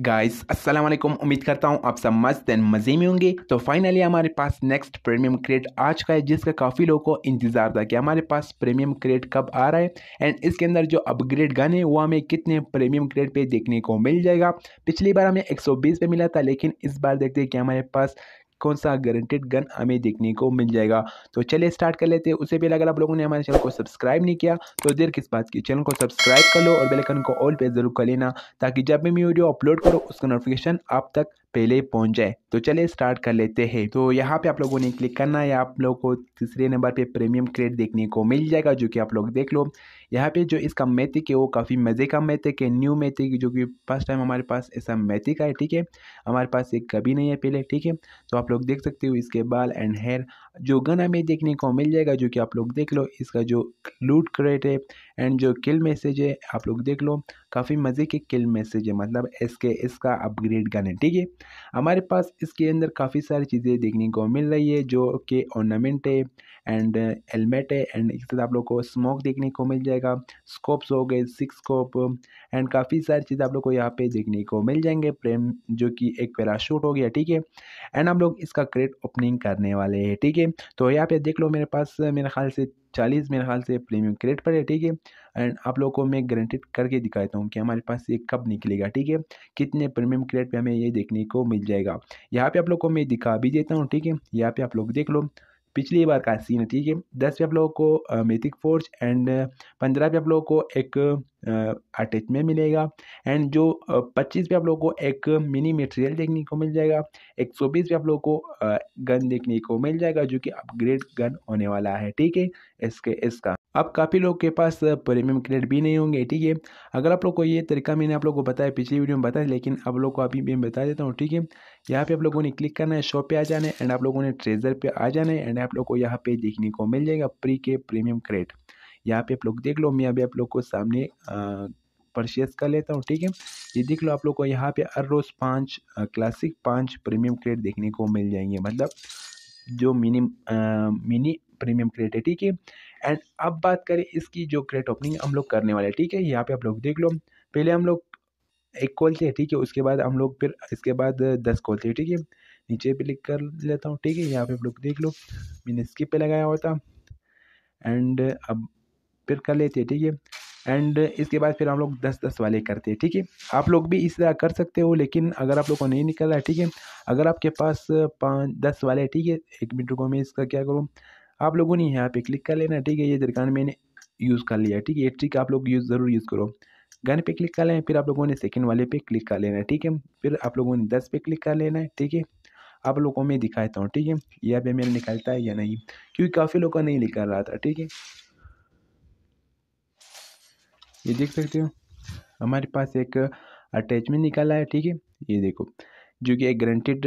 guys अस्सलाम वालेकुम उम्मीद करता हूँ आप सब मस्त एंड मज़े में होंगे तो फाइनली हमारे पास नेक्स्ट प्रीमियम क्रेट आज का है जिसका काफ़ी लोगों को इंतज़ार था कि हमारे पास प्रीमियम क्रेट कब आ रहा है एंड इसके अंदर जो अपग्रेड गन है वो हमें कितने प्रीमियम क्रेड पे देखने को मिल जाएगा पिछली बार हमें बीस पे मिला था लेकिन इस बार देखते हैं कि हमारे पास कौन सा गारंटेड गन हमें देखने को मिल जाएगा तो चलिए स्टार्ट कर लेते हैं उससे पहले अगर आप लोगों ने हमारे चैनल को सब्सक्राइब नहीं किया तो देर किस बात की चैनल को सब्सक्राइब कर लो और बेलकन को ऑल पे जरूर कर लेना ताकि जब भी मैं वीडियो अपलोड करो उसका नोटिफिकेशन आप तक पहले पहुंच जाए तो चलिए स्टार्ट कर लेते हैं तो यहाँ पे आप लोगों ने क्लिक करना है आप लोग को तीसरे नंबर पे प्रीमियम क्रेड देखने को मिल जाएगा जो कि आप लोग देख लो यहाँ पे जो इसका मैथिक है वो काफ़ी मज़े का मैथिक है न्यू मैथिक जो कि फर्स्ट टाइम हमारे पास ऐसा मैथिक है ठीक है हमारे पास ये कभी नहीं है पहले ठीक है तो आप लोग देख सकते हो इसके बाल एंड हेयर जो गन हमें देखने को मिल जाएगा जो कि आप लोग देख लो इसका जो लूट क्रेट है एंड जो किल मैसेज है आप लोग देख लो काफ़ी मज़े के किल मैसेज है मतलब इसके इसका अपग्रेड गन है ठीक है हमारे पास इसके अंदर काफ़ी सारी चीज़ें देखने को मिल रही है जो कि ऑर्नामेंट है एंड हेलमेट है एंड इसके साथ आप लोग को स्मोक देखने को मिल जाएगा स्कोप्स हो गए सिक्स स्कोप एंड काफ़ी सारी चीज़ आप लोग को यहाँ पे देखने को मिल जाएंगे प्रेम जो कि एक पैराशूट हो गया ठीक है एंड हम लोग इसका क्रेट ओपनिंग करने वाले हैं ठीक है तो यहाँ पे देख लो मेरे पास मेरे ख्याल से चालीस मेरे ख्याल से प्रीमियम क्रेट पर है ठीक है एंड आप लोगों को मैं गारंटेड करके दिखा देता हूँ कि हमारे पास ये कब निकलेगा ठीक है कितने प्रीमियम क्रेट पे हमें ये देखने को मिल जाएगा यहाँ पे आप लोग को मैं दिखा भी देता हूँ ठीक है यहाँ पे आप लोग देख लो पिछली बार का सीन थी कि दस पे आप लोगों को मिथिक फोर्ज एंड पंद्रह पे आप लोगों को एक अटैच में मिलेगा एंड जो पच्चीस पे आप लोगों को एक मिनी मटेरियल देखने को मिल जाएगा एक सौ बीस पे आप लोगों को गन देखने को मिल जाएगा जो कि अपग्रेड गन होने वाला है ठीक है इसके इसका अब काफ़ी लोग के पास प्रीमियम क्रेडिट भी नहीं होंगे ठीक है अगर आप लोग को ये तरीका मैंने आप लोग को बताया पिछली वीडियो में बताया लेकिन आप लोग को अभी मैं बता देता हूँ ठीक है यहाँ पे आप लोगों ने क्लिक करना है शॉप पे आ जाना है एंड आप लोगों ने ट्रेजर पे आ जाना है एंड आप लोग को यहाँ पे देखने को मिल जाएगा प्री के प्रीमियम क्रेडिट यहाँ पे आप लोग देख लो मैं अभी आप लोग को सामने परचेज़ कर लेता हूँ ठीक है ये देख लो आप लोग को यहाँ पे हर रोज़ पाँच क्लासिक पाँच प्रीमियम क्रेट देखने को मिल जाएंगे मतलब जो मिनी मिनी प्रीमियम क्रेट है ठीक है एंड अब बात करें इसकी जो क्रेट ओपनिंग हम लोग करने वाले हैं ठीक है यहाँ पे आप लोग देख लो पहले हम लोग एक खोलते हैं ठीक है उसके बाद हम लोग फिर इसके बाद दस खोलते हैं ठीक है नीचे पे लिख कर लेता हूँ ठीक है यहाँ पे आप लोग देख लो मैंने स्किप पे लगाया हुआ था एंड अब फिर कर लेते हैं ठीक है एंड इसके बाद फिर हम लोग दस दस वाले करते हैं ठीक है आप लोग भी इस तरह कर सकते हो लेकिन अगर आप लोग को नहीं निकल रहा है ठीक है अगर आपके पास पाँच दस वाले ठीक है एक मिनट रुको मैं इसका क्या करूँ आप लोगों ने यहाँ पे क्लिक कर लेना ठीक है ये दरकान मैंने यूज़ कर लिया ठीक है ये ट्रिक आप लोग यूज़ ज़रूर यूज़ करो गन पे क्लिक कर लें फिर आप लोगों ने सेकंड वाले पे क्लिक कर लेना है ठीक है फिर आप लोगों ने दस पे क्लिक कर लेना है ठीक है आप लोगों को मैं दिखाता हूँ ठीक है यह पे मेरा निकलता है या नहीं क्योंकि काफ़ी लोगों का नहीं निकल रहा था ठीक है ये देख सकते हो हमारे पास एक अटैचमेंट निकाला है ठीक है ये देखो जो कि एक ग्रंटेड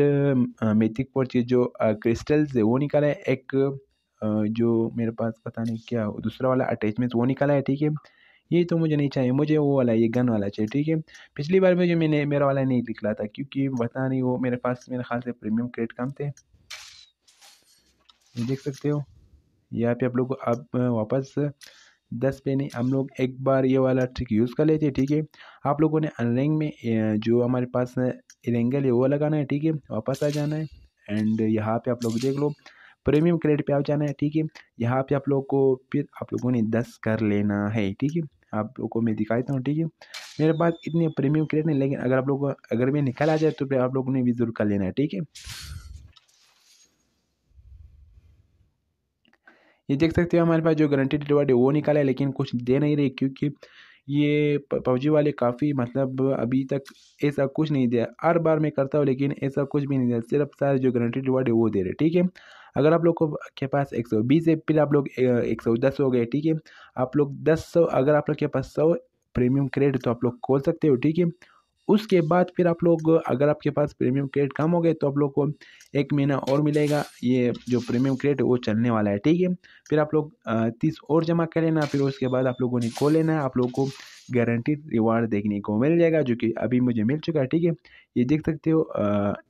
मेथिक पॉट जो क्रिस्टल्स है वो निकाला है एक जो मेरे पास पता नहीं क्या हो दूसरा वाला अटैचमेंट वो निकाला है ठीक है ये तो मुझे नहीं चाहिए मुझे वो वाला ये गन वाला चाहिए ठीक है पिछली बार में जो मैंने मेरा वाला नहीं निकला था क्योंकि पता नहीं वो मेरे पास मेरे ख्याल से प्रीमियम क्रेड कम थे ये देख सकते हो यहाँ पे आप लोग अब वापस दस पे नहीं हम लोग एक बार ये वाला ट्रिक यूज़ कर लेते हैं ठीक है आप लोगों ने अनरैंक में जो हमारे पास रेंगल है वो लगाना है ठीक है वापस आ जाना है एंड यहाँ पे आप लोग देख लो प्रीमियम क्रेडिट पे आ जाना है ठीक है यहाँ पे आप लोग को फिर आप लोगों ने दस कर लेना है ठीक है आप लोगों को मैं दिखा देता हूँ ठीक है मेरे पास इतने प्रीमियम क्रेडिट नहीं लेकिन अगर आप लोग अगर मैं निकल आ जाए तो फिर आप लोगों ने भी जरूर कर लेना है ठीक है ये देख सकते हो हमारे पास जो गारंटी डिलीवर्ड है वो निकाला है लेकिन कुछ दे नहीं रही क्योंकि ये पबजी वाले काफ़ी मतलब अभी तक ऐसा कुछ नहीं दिया हर बार मैं करता हूँ लेकिन ऐसा कुछ भी नहीं दिया सिर्फ सारे जो गारंटी रिवार्ड है वो दे रहे ठीक है अगर आप लोग को के पास एक सौ बीस है फिर आप लोग एक सौ दस हो गए ठीक है आप लोग दस सौ अगर आप लोग के पास सौ प्रीमियम क्रेडिट तो आप लोग खोल सकते हो ठीक है उसके बाद फिर आप लोग अगर आपके पास प्रीमियम क्रेडिट कम हो गए तो आप लोग को एक महीना और मिलेगा ये जो प्रीमियम क्रेडिट वो चलने वाला है ठीक है फिर आप लोग तीस और जमा कर लेना फिर उसके बाद आप लोगों ने खो लेना है आप लोग को गारंटीड रिवार्ड देखने को मिल जाएगा जो कि अभी मुझे मिल चुका है ठीक है ये देख सकते हो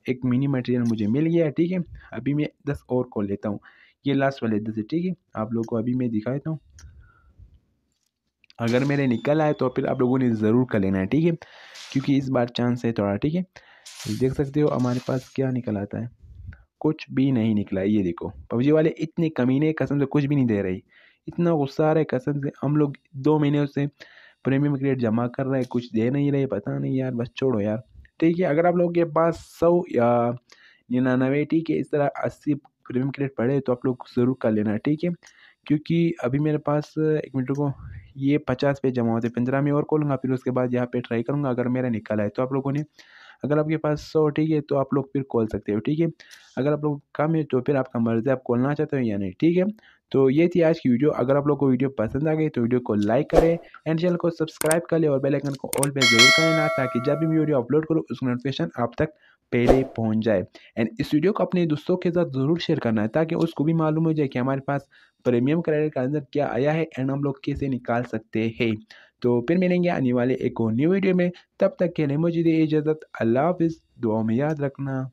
एक मिनी मटेरियल मुझे मिल गया है ठीक है अभी मैं दस और खोल लेता हूँ ये लास्ट वाले दस है ठीक है आप लोग को अभी मैं दिखा देता हूँ अगर मेरे निकल आए तो फिर आप लोगों ने ज़रूर कर लेना है ठीक है क्योंकि इस बार चांस है थोड़ा ठीक है देख सकते हो हमारे पास क्या निकल आता है कुछ भी नहीं निकला ये देखो पबजी वाले इतने कमीने कसम से कुछ भी नहीं दे रही इतना गुस्सा आ रहा है कसम से हम लोग दो महीने से प्रीमियम क्रिएट जमा कर रहे हैं कुछ दे नहीं रहे पता नहीं यार बस छोड़ो यार ठीक है अगर आप लोग के पास सौ या निन्यानवे ठीक है इस तरह अस्सी प्रीमियम क्रिएट पड़े तो आप लोग ज़रूर कर लेना ठीक है क्योंकि अभी मेरे पास एक मिनट को ये पचास पे जमा होते पंद्रह में और खोलूँगा फिर उसके बाद यहाँ पे ट्राई करूँगा अगर मेरा निकल आए तो आप लोगों ने अगर आपके पास सौ ठीक है तो आप लोग फिर खोल सकते हो ठीक है अगर आप लोग कम है तो फिर आपका मर्जी आप खोलना चाहते हो या नहीं ठीक है तो ये थी आज की वीडियो अगर आप लोग को वीडियो पसंद आ गई तो वीडियो को लाइक करें एंड चैनल को सब्सक्राइब करें और बेल आइकन को ऑल पे जरूर करें ना ताकि जब भी वीडियो अपलोड करूँ उसका नोटिफिकेशन आप तक पहले पहुंच जाए एंड इस वीडियो को अपने दोस्तों के साथ ज़रूर शेयर करना है ताकि उसको भी मालूम हो जाए कि हमारे पास प्रीमियम क्रेडिट का अंदर क्या आया है एंड हम लोग कैसे निकाल सकते हैं तो फिर मिलेंगे आने वाले एक और न्यू वीडियो में तब तक के लिए मुझे दे इजाज़त अल्लाह हाफिज़ दुआ में याद रखना